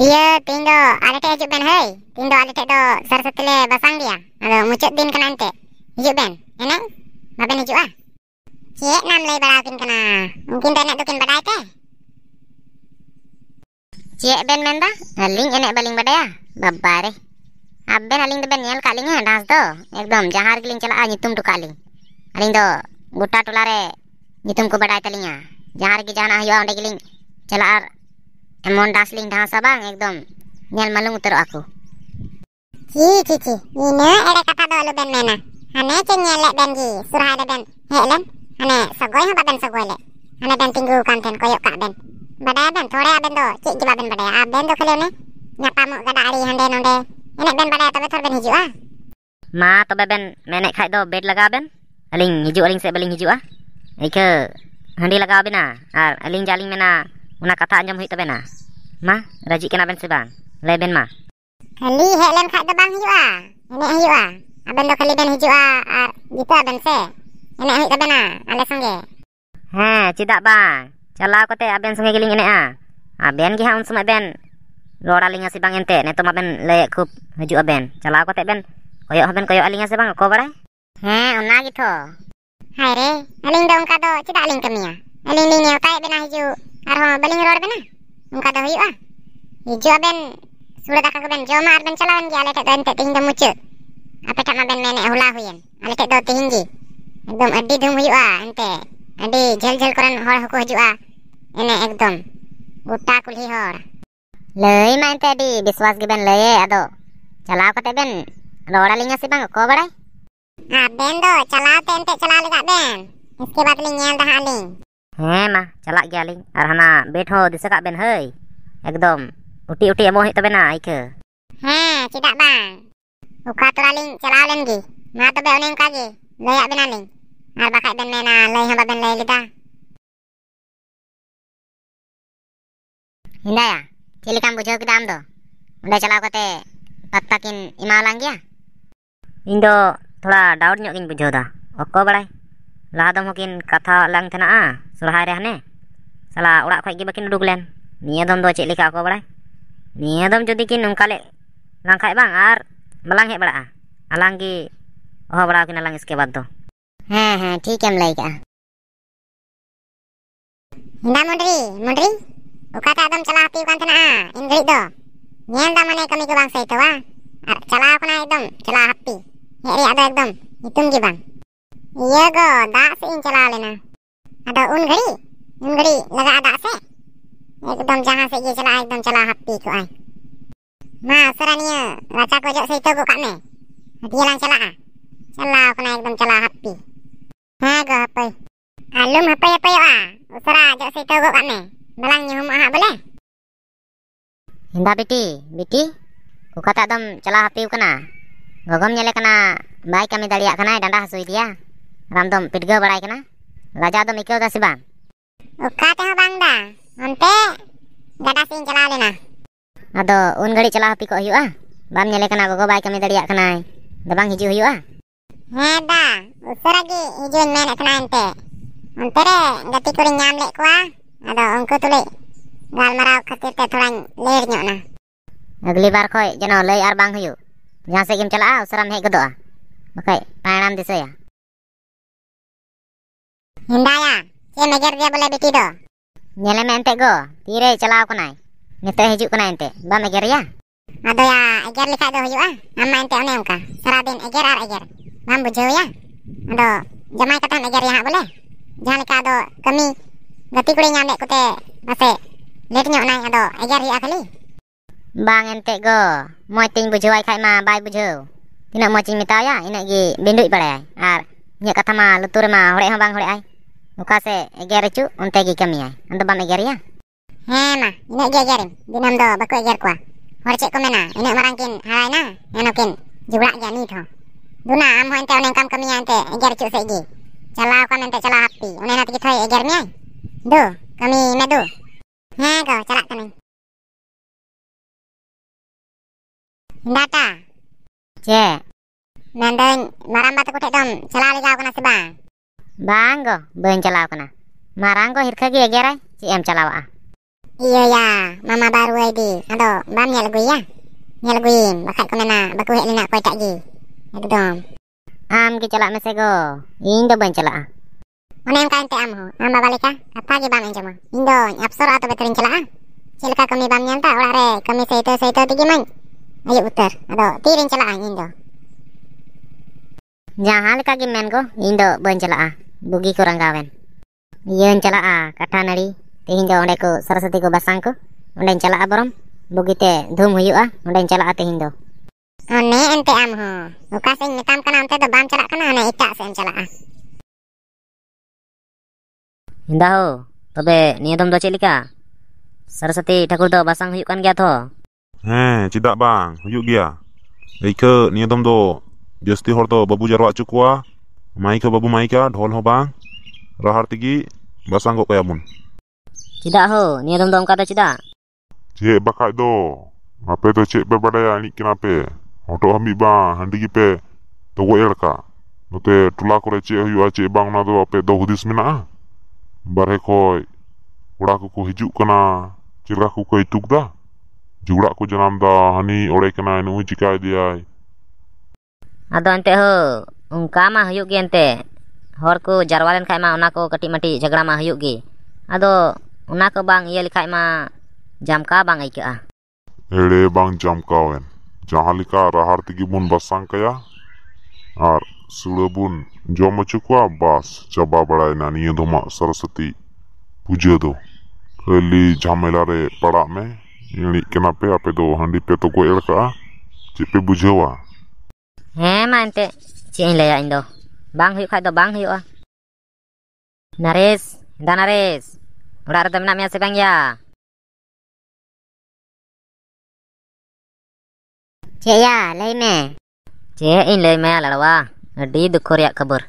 Iya, tindo ada teh hijau ben hei. Tindo ada teh do sar setele basang dia. Ado mucut din kena ante. Hijau ben. Eneng. Baben hijau ah. Cie nam lay barakin kena. Mungkin tenek tukin badai teh. Cie ben men ba. Haling enak baling ah. Babare. Eh. Aben aling tu ben nyel kat ya eh, dah das do. Ekdom jahar celak ah nyitum tu kaling. Aling do Buta tu lare, nyitum ku badai ah. Jahar ge jana hayu ande Celak cala'a Emon dasling dah sabang ekdom. Nyal malung utaro aku. Ci ci Ini ada kata dolu ben mena. Hane ceng nyal Surah ada ben. Hek lem. Hane sogoy ben sogoy lek. Hane ben tinggu kanten koyok kak ben. Bada ben. do. Cik jiba ben bada. Aben do kelew ne. Nyapa muk gada hande nonde. Enak ben bada tobe ah. Ma tobe Menek khai do bed laga ben. Aling hijau aling sebaling hijau ah. Ike. Hande laga ah, Aling jaling mena. Aling ᱚᱱᱟ ᱠᱟᱛᱷᱟ ᱟᱸᱡᱚᱢ ᱦᱩᱭᱩᱜ ᱛᱟᱵᱮᱱᱟ ᱢᱟ ᱨᱟᱹᱡᱤᱜ ᱠᱟᱱᱟᱵᱮᱱ ᱥᱮ ᱵᱟᱝ ᱞᱟᱹᱭ ᱵᱮᱱ ᱢᱟ ᱠᱷᱟᱹᱞᱤ ᱦᱮᱡ ᱞᱮᱱᱠᱷᱟᱡ ᱫᱚ ᱵᱟᱝ ᱦᱩᱭᱩᱜᱼᱟ ᱮᱱᱮᱡ ᱦᱩᱭᱩᱜᱼᱟ ᱟᱵᱮᱱ ᱫᱚ ᱠᱷᱟᱹᱞᱤ ᱵᱮᱱ ᱦᱤᱡᱩᱜᱼᱟ ᱟᱨ ᱡᱤᱛᱟᱹᱜ ᱟᱵᱮᱱ ᱥᱮ ᱮᱱᱮᱡ ᱦᱩᱭᱩᱜ ᱛᱟᱵᱮᱱᱟ ᱟᱞᱮ ᱥᱚᱸᱜᱮ ᱦᱮᱸ ᱪᱮᱫᱟᱜ ᱵᱟᱝ ᱪᱟᱞᱟᱣ ᱠᱟᱛᱮ ᱟᱵᱮᱱ ᱥᱚᱸᱜᱮ ᱜᱮᱞᱤᱧ ᱮᱱᱮᱡᱼᱟ ᱟᱵᱮᱱ ᱜᱮ ᱦᱟᱸᱜ ᱩᱱ ᱥᱚᱢᱚᱭ ᱵᱮᱱ ᱨᱚᱲ ᱟᱹᱞᱤᱧᱟ ᱥᱮ ᱵᱟᱝ ᱮᱱᱛᱮ ᱱᱤᱛᱚᱜ ᱢᱟᱵᱮᱱ ᱞᱟᱹᱭᱮᱫ ᱠᱷᱩᱵ ᱦᱤᱡᱩᱜ ᱟᱵᱮᱱ ᱪᱟᱞᱟᱣ ᱠᱟᱛᱮ ᱵᱮᱱ ᱠᱚᱭᱚᱜ ᱦᱚᱸᱵᱮᱱ ᱠᱚᱭᱚᱜ ᱟᱹᱞᱤᱧᱟ ᱥᱮ ᱵᱟᱝ ᱚᱠᱚ ᱵᱟᱲᱟᱭ ᱦᱮᱸ ᱚᱱᱟ ᱜᱮᱛᱚ ᱦᱟᱭ ᱨᱮ ᱟᱹᱞᱤᱧ ᱫᱚ ᱚᱱᱠᱟ ᱫᱚ ᱪᱮᱫᱟᱜ ᱞᱤᱧ ᱠᱟᱹᱢᱤᱭᱟ ᱟᱹᱞᱤᱧ ᱞᱤᱧ ᱱᱮᱣᱛᱟᱭᱮᱫ ᱵᱮᱱᱟ ᱦᱤᱡᱩᱜ ᱟᱨ ᱦᱚᱸ ᱵᱟᱹᱞᱤᱧ ᱨᱚᱲ ᱵᱮᱱᱟ ᱱᱚᱝᱠᱟ ᱫᱚ ᱦᱩᱭᱩᱜᱼᱟ ᱦᱤᱡᱩᱜ ᱟᱵᱮᱱ ᱥᱩᱲᱟᱹ ᱫᱟᱠᱟ ᱠᱚᱵᱮᱱ ᱡᱚᱢᱟ ᱟᱨ ᱵᱮᱱ ᱪᱟᱞᱟᱣᱮᱱ ᱜᱮ ᱟᱞᱮ ᱴᱷᱮᱡ ᱫᱚ ᱮᱱᱛᱮ ᱛᱮᱦᱮᱧ ᱫᱚ ᱢᱩᱪᱟᱹᱫ ᱟᱯᱮ ᱴᱷᱮᱡ ᱢᱟᱵᱮᱱ ᱢᱮᱱᱮᱫ ᱦᱚᱞᱟ ᱦᱩᱭᱮᱱ ᱟᱞᱮ ᱴᱷᱮᱡ ᱫᱚ ᱛᱮᱦᱮᱧ ᱜᱮ ᱮᱠᱫᱚم ᱟᱹᱰᱤ ᱫᱷᱩᱢ ᱦᱩᱭᱩᱜᱼᱟ ᱮᱱᱛᱮ ᱟᱹᱰᱤ ᱡᱷᱟᱹᱞ ᱡᱷᱟᱹᱞ ᱠᱚᱨᱮᱱ ᱦᱚᱲ ᱦᱚᱸᱠᱚ ᱦᱤᱡᱩᱜᱼᱟ ᱮᱱᱮ ᱮᱠᱫᱚᱢ ᱜᱚᱴᱟ ᱠᱩᱞᱦᱤ ᱦᱚᱲ ᱞᱟᱹᱭ ᱢᱟ ᱮᱱᱛᱮ ᱟᱹᱰᱤ ᱵᱤᱥᱣᱟᱥ ᱜᱮᱵᱮᱱ ᱞᱟᱹᱭᱮ ᱟᱫᱚ ᱪᱟᱞᱟᱣ ᱠᱟᱛᱮ ᱵᱮᱱ ᱨᱚᱲ ᱟᱹᱞᱤᱧᱟ ᱥᱮ ᱵᱟᱝ ᱚᱠᱚ ᱵᱟᱲᱟᱭ ᱟᱵᱮᱱ ᱫᱚ ᱪᱟᱞᱟᱣ ᱛᱮ ᱮᱱᱛᱮ ᱪᱟᱞᱟᱣ ᱞᱮᱫᱟ ᱵᱮᱱ इसके बाद लिंग यहाँ दहालिंग ᱦᱮᱸ ᱢᱟ ᱪᱟᱞᱟᱜ ᱜᱮᱭᱟᱞᱤᱧ ᱟᱨ ᱦᱟᱱᱟ ᱵᱮᱰ ᱦᱚᱸ ᱫᱤᱥᱟᱹ ᱠᱟᱜ ᱵᱮᱱ ᱦᱳᱭ ᱮᱠᱫᱚᱢ ᱩᱴᱤ ᱩᱴᱤ ᱮᱢᱚᱜ ᱦᱩᱭᱩᱜ ᱛᱟᱵᱮᱱᱟ ᱟᱭᱠᱟᱹ ᱦᱮᱸ ᱪᱮᱫᱟᱜ ᱵᱟᱝ ᱚᱠᱟ ᱛᱚᱨᱟᱞᱤᱧ ᱪᱟᱞᱟᱣ ᱞᱮᱱ ᱜᱮ ᱢᱟ ᱛᱚᱵᱮ ᱚᱱᱮ ᱚᱱᱠᱟ ᱜᱮ ᱞᱟᱹᱭᱟᱜ ᱵᱮᱱᱟᱞᱤᱧ ᱟᱨ ᱵᱟᱠᱷᱟᱡ ᱵᱮᱱ ᱢᱮᱱᱟ ᱞᱟᱹᱭ ᱦᱚᱸ ᱵᱟᱵᱮᱱ ᱞᱟᱹᱭ ᱞᱮᱫᱟ ᱦᱮᱸᱫᱟᱭᱟ ᱪᱮᱫ ᱞᱮᱠᱟᱢ ᱵᱩᱡᱷᱟᱹᱣ ᱠᱮᱫᱟ ᱟᱢ ᱫᱚ ᱚᱸᱰᱮ ᱪᱟᱞᱟw ᱠᱟᱛᱮ ᱯᱟᱛᱛᱟ ᱠᱤᱱ ᱮᱢᱟᱣᱟᱞᱟᱝ ᱜᱮᱭᱟ ᱤᱧ ᱫᱚ ᱛᱷᱚᱲᱟ ᱰᱟᱣᱩᱴ ᱧᱚᱜ ᱜᱤᱧ ᱵᱩᱡᱷᱟᱹᱣ ᱫᱟ ᱚᱠᱚ ᱵᱟᱲᱟᱭ lah lahadam mungkin kata lang tena a ah, surahai rehane salah ura koi gi bakin duduk len nia dom do lika ko bala nia dom jodi kin nung kale lang kai bang ar malang he bala a ah. alang gi oh bala kena alang iske bantu he he tik em lai ka ah. inda mundri mundri uka ta dom celah pi kan tena a indri do nia dom mane kami ke bang sai to a ar celah aku na idom celah hapi Ya, ada, ada, ada, ada, bang ಏಗೋ ದಾಸ ಇಂಚಲಾಲೆನ ಅದು ಉನ್ಗಡಿ ಉನ್ಗಡಿ ಲಗಾ ದಾಸೆ एकदम जहाँ से ये चला एकदम चला हप्पी को आए मा सरनिया राजा को जो सही तो को कामे dia lang चला चला अपना एकदम चला हप्पी हाँ गो हप्पी आलम हप्पी हप्पी आ उसरा जो सही तो को कामे belang ni hum aha boleh hinda biti biti ukata dam चला हप्पी kana gogom nyele kana bai kami daliak kana danda hasu dia ᱨᱟᱢ ᱫᱚᱢ ᱯᱤᱴᱜᱟᱹᱣ ᱵᱟᱲᱟᱭ ᱠᱟᱱᱟ ᱞᱟᱡᱟᱣ ᱫᱚᱢ ᱟᱹᱭᱠᱟᱹᱣ ᱫᱟ ᱥᱮ ᱵᱟᱝ ᱚᱠᱟ ᱛᱮᱦᱚᱸ ᱵᱟᱝ ᱫᱟ ᱚᱱᱛᱮ ᱜᱟᱰᱟ ᱥᱮᱫ ᱤᱧ ᱪᱟᱞᱟᱣ ᱞᱮᱱᱟ ᱟᱫᱚ ᱩᱱ ᱜᱷᱟᱹᱲᱤᱡ ᱪᱟᱞᱟᱣ ᱦᱟᱯᱤ ᱠᱚᱜ ᱦᱩᱭᱩᱜᱼᱟ ᱵᱟᱢ ᱧᱮᱞᱮ ᱠᱟᱱᱟ ᱜᱚᱜᱚ ᱵᱟᱭ ᱠᱟᱹᱢᱤ ᱫᱟᱲᱮᱭᱟᱜ ᱠᱟᱱᱟᱭ ᱟᱫᱚ ᱵᱟᱝ ᱦᱤᱡᱩᱜ ᱦᱩᱭᱩᱜᱼᱟ ᱦᱮᱸ ᱫᱟ ᱩᱥᱟᱹᱨᱟ ᱜᱮ ᱦᱤᱡᱩᱜ ᱤᱧ ᱢᱮᱱᱮᱫ ᱠᱟᱱᱟ ᱮᱱᱛᱮ ᱚᱱᱛᱮ ᱨᱮ ᱜᱟᱛᱮ ᱠᱚᱨᱮᱧ ᱧᱟᱢ ᱞᱮᱫ ᱠᱚᱣᱟ ᱟᱫᱚ ᱩᱱᱠᱩ ᱛᱩᱞᱩᱡ ᱜᱟᱞᱢᱟᱨᱟᱣ ᱠᱷᱟᱹᱛᱤᱨ ᱛᱮ ᱛᱷᱚᱲᱟᱧ ᱞᱮᱴ ᱧᱚᱜ ᱮᱱᱟ ᱟᱜᱞᱤ ᱵᱟᱨ ᱠᱷᱚᱡ ᱡᱮᱱᱚ ᱞᱟᱹᱭ ᱟᱨ ᱵᱟᱝ ᱦᱩᱭᱩᱜ ᱡᱟᱦᱟᱸ ᱥᱮᱫ ᱜᱮᱢ ᱪᱟᱞᱟᱜᱼᱟ ᱩᱥᱟᱹᱨᱟᱢ ᱦᱮᱡ ᱜᱚᱫᱚᱜᱼᱟ ᱵᱟᱠᱷᱟᱡ ᱯᱟᱭᱲᱟᱢ ᱫᱤᱥᱟᱹᱭᱟ ᱦᱮᱸᱫᱟᱭᱟ ᱪᱮ ᱢᱮᱡᱚᱨ ᱜᱮ ᱵᱚᱞᱮ ᱵᱤᱴᱤ ᱫᱚ ᱧᱮᱞᱮ ᱢᱮ ᱮᱱᱛᱮ ᱜᱚ ᱛᱤᱨᱮ ᱪᱟᱞᱟᱣ ᱠᱟᱱᱟᱭ ᱱᱤᱛᱚᱜ ᱦᱤᱡᱩᱜ ᱠᱟᱱᱟᱭ ᱮᱱᱛᱮ ᱵᱟᱢ ᱮᱜᱮᱨᱮᱭᱟ ᱟᱫᱚᱭᱟ ᱮᱜᱮᱨ ᱞᱮᱠᱷᱟᱡ ᱫᱚ ᱦᱩᱭᱩᱜᱼᱟ ᱟᱢ ᱮᱱᱛᱮ ᱚᱱᱮ ᱚᱱᱠᱟ ᱥᱟᱨᱟ ᱫᱤᱱ ᱮᱜᱮᱨ ᱟᱨ ᱮᱜᱮᱨ ᱵᱟᱢ ᱵᱩᱡᱷᱟᱹᱣᱮᱭᱟ ᱟᱫᱚ ᱡᱟᱢᱟᱭ ᱠᱟᱛᱟᱢ ᱮᱜᱮᱨᱮᱭᱟ ᱦᱟᱸᱜ ᱵᱚᱞᱮ ᱡᱟᱦᱟᱸ ᱞᱮᱠᱟ ᱟᱫᱚ ᱠᱟᱹᱢᱤ ᱜᱟᱛᱮ ᱠᱩᱲᱤ ᱧᱟᱢ ᱞᱮᱫ ᱠᱚᱛᱮ ᱯᱟᱥᱮ ᱞᱮᱴ ᱧᱚᱜ ᱱᱟᱭ ᱟᱫᱚ ᱮᱜᱮᱨ ᱦᱩᱭᱩᱜᱼᱟ ᱠᱷᱟᱹᱞᱤ ᱵᱟᱝ ᱮᱱᱛᱮ ᱜᱚ ᱢᱚᱡᱽ ᱛᱤᱧ ᱵᱩᱡᱷᱟᱹᱣᱟᱭ ᱠᱷᱟᱡ ᱢᱟ ᱵᱟᱭ ᱵᱩᱡᱷᱟᱹᱣ ᱛᱤᱱᱟᱹᱜ ᱢᱚᱡᱽ ᱤᱧ ᱢᱮᱛᱟᱣᱟᱭᱟ ᱤᱱᱟᱹᱜ ᱜᱮ ᱵᱤᱸᱰᱩᱡ ᱵᱟᱲᱟᱭᱟᱭ ᱟᱨ ᱤᱧᱟᱹᱜ ᱠᱟᱛᱷᱟ ᱢᱟ ᱞᱩᱛᱩᱨ ᱨᱮᱢᱟ ᱦᱚᱲᱮᱡ ᱦᱚᱸ ᱵᱟᱝ ᱦᱚᱲᱮᱡ ᱟᱭ muka ukase eger cu unte gi kamia anda bam eger ya ema ina gi egerim dinam do baku eger kwa horce ko mena ina marangkin halaina enokin jula ya ni tho duna am ho ente oneng kam kamia ente eger cu segi chala ko mente chala happy one na tiki thoi eger mia du kami me du he go chala kami data je nandain marambat ko tek dom chala le gau kana ᱵᱟᱝ ᱜᱚ ᱵᱟᱹᱧ ᱪᱟᱞᱟᱣ ᱠᱟᱱᱟ ᱢᱟᱨᱟᱝ ᱜᱚ ᱦᱤᱨᱠᱷᱟᱹ ᱜᱮ ᱮᱜᱮᱨᱟᱭ ᱪᱮᱫ ᱮᱢ ᱪᱟᱞᱟᱣᱟᱜᱼᱟ ᱤᱭᱟᱹᱭᱟ ᱢᱟᱢᱟ ᱵᱟ ᱨᱩᱣᱟᱹᱭᱫᱤ ᱟᱫᱚ ᱵᱟᱢ ᱧᱮᱞ ᱟᱹᱜᱩᱭᱟ ᱧᱮᱞ ᱟᱹᱜᱩᱭᱮᱢ ᱵᱟᱠᱷᱟᱡ ᱠᱚ ᱢᱮᱱᱟ ᱵᱟᱠᱚ ᱦᱮᱡ ᱞᱮᱱᱟ ᱚᱠᱚᱭᱴᱟᱜ ᱜᱮ ᱮᱠᱫᱚᱢ ᱟᱢ ᱜᱮ ᱪᱟᱞᱟᱜ ᱢᱮᱥᱮ ᱜᱚ ᱤᱧ ᱫᱚ ᱵᱟᱹᱧ ᱪᱟᱞᱟᱜᱼᱟ ᱚᱱᱮ ᱚᱱᱠᱟ ᱮᱱᱛᱮ ᱟᱢ ᱦᱚᱸ ᱟᱢ ᱵᱟᱵᱟ ᱞᱮᱠᱟ ᱠᱟᱛᱷᱟ ᱜᱮ ᱵᱟᱢ ᱟᱸᱡᱚᱢᱟ ᱤᱧ ᱫᱚᱧ ᱟᱯᱥᱚᱨᱚᱜᱼᱟ ᱛᱚᱵᱮ ᱛᱚᱨᱤᱧ ᱪᱟᱞᱟᱜᱼᱟ ᱪᱮᱫ ᱞᱮᱠᱟ ᱠᱟᱹᱢᱤ ᱵᱟᱢ ᱧᱟᱢ ᱮᱫᱟ ᱚᱲᱟᱜ ᱨᱮ ᱠᱟᱹᱢᱤ ᱥᱟᱹᱭᱛᱟᱹ ᱥᱟᱹᱭᱛᱟᱹ ᱛᱮᱜᱮ ᱢᱟᱧ ᱟᱹᱭᱩᱵ ᱩᱛᱟᱹᱨ ᱟᱫᱚ ᱛᱤᱨᱮᱧ ᱪᱟᱞᱟᱜᱼᱟ ᱤᱧ ᱫᱚ jangan jahal kaki menko indo bencela a bugi kurang kawen yen cela a kata nari tehindo onde ko sarasati ko basangko onde cela a borom bugi te dum huyu a onde cela a tehindo ane ente am ho muka sing nyetam kana ante to bam cela kana ane ita sen cela a inda ho tobe niya dom do celika sarasati takur do basang huyu kan gya heh Eh, tidak bang, huyu gya. Eike, niya dom do jesti horto babu jarwa cukwa maika babu maika dhol ho bang rahar tigi basang kayamun cida ho ni adam dam kata cida ye bakai do ape to cek be badai ani kenape oto ami ba handigi pe to go elka no te tula kore ce hu a ah bang nado do ape do mina bare koi ura ko kana cirra ko ko itukda jura ko janam da hani ore kana nu jikai diai उनका काम हर को जारवा लेन खाटी माटी झगड़ा हूँ अद इेखा जमका बा आईक एड़े बांग जमकावन जहाँ लेका रहार तीगे बन बसांग कया और सुड़ा बन जम अचुआ बस चाबा बड़ा निये दो सरस्वती पूजा दो खाली झमेला पड़ा में इड़ी के पे आपे दो पे तो गज कर चे पे बुझेवा hemante cing ya indo bang hiu kado bang hiu naris dan naris udah ada temen si bang ya cie ya lay me cie in lay me lalawa di dukur ya kabur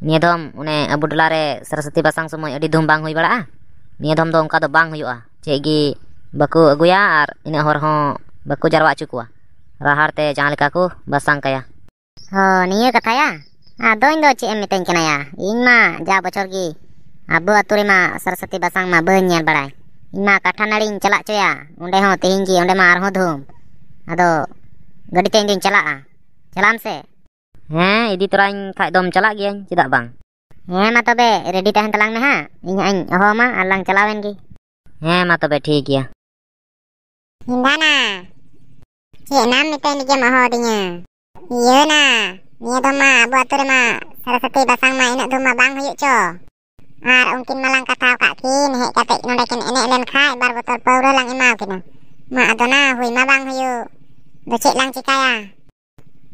nih dom une abu dolare sarasati pasang semua di dom bang hiu bala nih dom dom kado bang hiu cegi baku ar ini horho baku jarwa cukua rahar te jangan lekaku basang kaya ᱦᱚᱸ ᱱᱤᱭᱟᱹ ᱠᱟᱛᱷᱟᱭᱟ ᱟᱫᱚᱧ ᱫᱚ ᱪᱮᱫ ᱮᱢ ᱢᱤᱛᱟᱹᱧ ᱠᱟᱱᱟᱭᱟ ᱤᱧᱢᱟ ᱡᱟ ᱵᱚᱪᱷᱚᱨ ᱜᱮ ᱟᱵᱚ ᱟᱛᱳ ᱨᱮᱢᱟ ᱥᱚᱨᱚᱥᱚᱛᱤ ᱵᱟᱥᱟᱝ ᱢᱟ ᱵᱟᱹᱧ ᱧᱮᱞ ᱵᱟᱲᱟᱭ ᱤᱧᱢᱟ ᱠᱟᱴᱷᱟ ᱱᱟᱹᱲᱤᱧ ᱪᱟᱞᱟᱜ ᱪᱚᱭᱟ ᱚᱸᱰᱮ ᱦᱚᱸ ᱛᱮᱦᱮᱧ ᱜᱮ ᱚᱸᱰᱮ ᱢᱟ ᱟᱨᱦᱚᱸ ᱫᱷᱩᱢ ᱟᱫᱚ ᱜᱟᱹᱰᱤᱛᱮ ᱤᱧ ᱫᱩᱧ ᱪᱟᱞᱟᱜᱼᱟ ᱪᱟᱞᱟᱜ ᱥᱮ ᱦᱮᱸ ᱤᱫᱤ ᱛᱚᱨᱟᱧ ᱠᱷᱟᱡ ᱫᱚᱢ ᱪᱟᱞᱟᱜ ᱜᱤᱭᱟᱹᱧ ᱪᱮᱫᱟᱜ ᱵᱟᱝ ᱦᱮᱸ ᱢᱟ ᱛᱚᱵᱮ ᱨᱮᱰᱤ ᱛᱟᱦᱮᱱ ᱛᱟᱞᱟᱝ ᱢᱮ ᱦᱟᱸᱜ ᱤᱧ ᱦᱟᱸᱜ ᱤᱧ ᱦᱚᱦᱚᱣᱟᱢᱟ ᱟᱨ ᱞᱟᱝ ᱪᱟᱞᱟᱣᱮᱱ ᱜᱮ ᱦᱮᱸ ᱢᱟ ᱛᱚᱵᱮ ᱴᱷᱤᱠ ᱜᱮᱭᱟ ᱦᱤᱸᱫᱟᱱᱟ ᱪᱮᱫ ᱮᱱᱟᱢ ᱢᱤᱛᱟᱹᱧ ᱜᱮᱢ ᱦᱚᱦᱚ ᱟᱹᱫᱤᱧᱟ na, Yena, niya do ma, buat tu ma, sarasati basang ma ina do ma bang huyuk cho. Ar ongkin malang kataw kak kin, hek katik no lekin ene lem khai bar botol pauro lang imaw e kina. Ma adona hui ma bang huyuk. E do cik lang cikaya.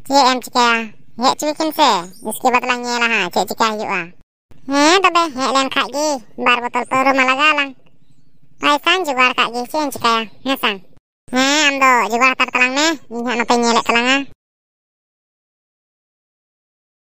Cik em kim cikaya. Hek cuikin se, diski batlang nye laha, cik cikaya yuk ah. He, dobe, hek lem khai gi, bar botol pauro malagalang. Paisan jugar kak gi, cik em nghe sang. cikaya, ngasang. He, amdo jugar tar talang ne, ingat nope nyelek talang ah.